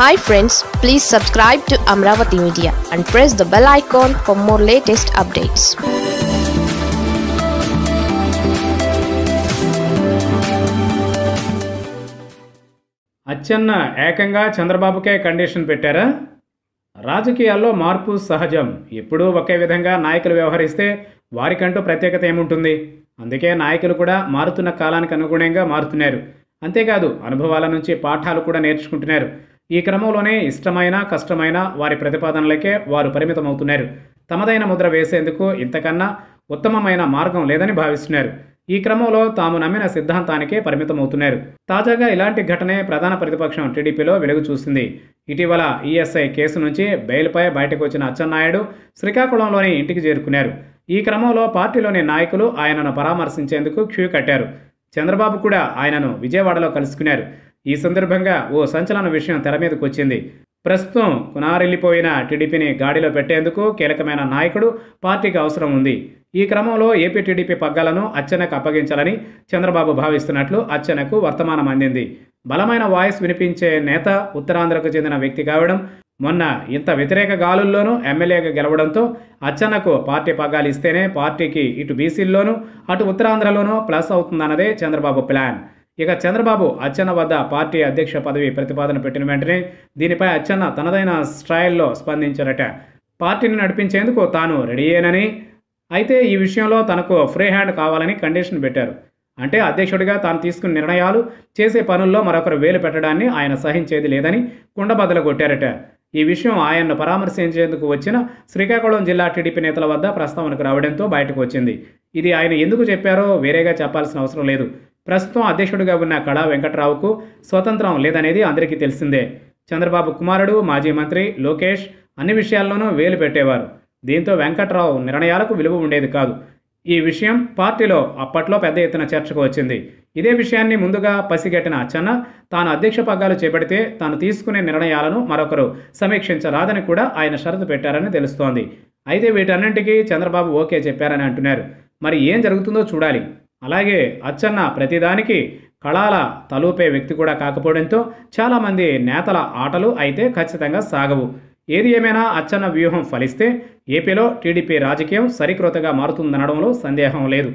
hi friends please subscribe to Amaravati media and press the bell icon for more latest updates Acchanna ఏకంగా చంద్రబాబుకే condition పెట్టారా రాజకీయాల్లో మార్పు సహజం ఎప్పుడూ ఒకే విధంగా నాయకులు వ్యవహరిస్తే వారికంటూ ప్రత్యేకత ఏముంటుంది అందుకే నాయకులు కూడా మారుతున్న కాలానికి అనుగుణంగా మారుతున్నారు అంతేకాదు అనుభవాల నుంచి పాఠాలు కూడా నేర్చుకుంటున్నారు ఈ క్రమంలోనే ఇష్టమైన కష్టమైన వారి ప్రతిపాదనలకే వారు పరిమితమవుతున్నారు తమదైన ముద్ర వేసేందుకు ఇంతకన్నా ఉత్తమమైన మార్గం లేదని భావిస్తున్నారు ఈ క్రమంలో తాము నమ్మిన సిద్ధాంతానికే పరిమితమవుతున్నారు తాజాగా ఇలాంటి ఘటనే ప్రధాన ప్రతిపక్షం టీడీపీలో వెలుగు చూసింది ఇటీవల ఈఎస్ఐ కేసు నుంచి బెయిల్పై బయటకు వచ్చిన అచ్చెన్నాయుడు శ్రీకాకుళంలోని ఇంటికి చేరుకున్నారు ఈ క్రమంలో పార్టీలోని నాయకులు ఆయనను పరామర్శించేందుకు క్యూ కట్టారు చంద్రబాబు కూడా ఆయనను విజయవాడలో కలుసుకున్నారు ఈ సందర్భంగా ఓ సంచలన విషయం తెర మీదకు వచ్చింది ప్రస్తుతం కునారెల్లిపోయిన టీడీపీని గాడిలో పెట్టేందుకు కీలకమైన నాయకుడు పార్టీకి అవసరం ఉంది ఈ క్రమంలో ఏపీ టీడీపీ పగ్గాలను అచ్చెనకు అప్పగించాలని చంద్రబాబు భావిస్తున్నట్లు అచ్చెనకు వర్తమానం అందింది బలమైన వాయిస్ వినిపించే నేత ఉత్తరాంధ్రకు చెందిన వ్యక్తి కావడం మొన్న ఇంత వ్యతిరేక గాలుల్లోనూ ఎమ్మెల్యేగా గెలవడంతో అచ్చనకు పార్టీ పగ్గాలు ఇస్తేనే పార్టీకి ఇటు బీసీల్లోనూ అటు ఉత్తరాంధ్రలోనూ ప్లస్ అవుతుందన్నదే చంద్రబాబు ప్లాన్ ఇక చంద్రబాబు అచ్చన్న వద్ద పార్టీ అధ్యక్ష పదవి ప్రతిపాదన పెట్టిన వెంటనే దీనిపై అచ్చన్న తనదైన స్టైల్లో స్పందించారట పార్టీని నడిపించేందుకు తాను రెడీ అయ్యానని అయితే ఈ విషయంలో తనకు ఫ్రీ హ్యాండ్ కావాలని కండిషన్ పెట్టారు అంటే అధ్యక్షుడిగా తాను తీసుకున్న నిర్ణయాలు చేసే పనుల్లో మరొకరు వేలు పెట్టడాన్ని ఆయన సహించేది లేదని కుండబద్దలు కొట్టారట ఈ విషయం ఆయన్ను పరామర్శించేందుకు వచ్చిన శ్రీకాకుళం జిల్లా టీడీపీ నేతల వద్ద ప్రస్తావనకు రావడంతో బయటకు వచ్చింది ఇది ఆయన ఎందుకు చెప్పారో వేరేగా చెప్పాల్సిన అవసరం లేదు ప్రస్తుతం అధ్యక్షుడిగా ఉన్న కళా వెంకట్రావుకు స్వతంత్రం లేదనేది అందరికీ తెలిసిందే చంద్రబాబు కుమారుడు మాజీ మంత్రి లోకేష్ అన్ని విషయాల్లోనూ వేలు పెట్టేవారు దీంతో వెంకట్రావు నిర్ణయాలకు విలువ ఉండేది కాదు ఈ విషయం పార్టీలో అప్పట్లో పెద్ద ఎత్తున చర్చకు వచ్చింది ఇదే విషయాన్ని ముందుగా పసిగట్టిన అచ్చన్న తాను అధ్యక్ష పగ్గాలు చేపడితే తాను తీసుకునే నిర్ణయాలను మరొకరు సమీక్షించరాదని కూడా ఆయన షరతు పెట్టారని తెలుస్తోంది అయితే వీటన్నింటికీ చంద్రబాబు ఓకే చెప్పారని అంటున్నారు మరి ఏం జరుగుతుందో చూడాలి అలాగే అచ్చన్న ప్రతిదానికి కళాల తలూపే వ్యక్తి కూడా కాకపోవడంతో చాలామంది నేతల ఆటలు అయితే ఖచ్చితంగా సాగవు ఏది ఏమైనా అచ్చన్న వ్యూహం ఫలిస్తే ఏపీలో టీడీపీ రాజకీయం సరికృతగా మారుతుందనడంలో సందేహం లేదు